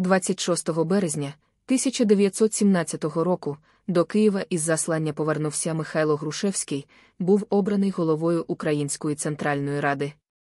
26 березня 1917 року до Києва із заслання повернувся Михайло Грушевський, був обраний головою Української центральної ради,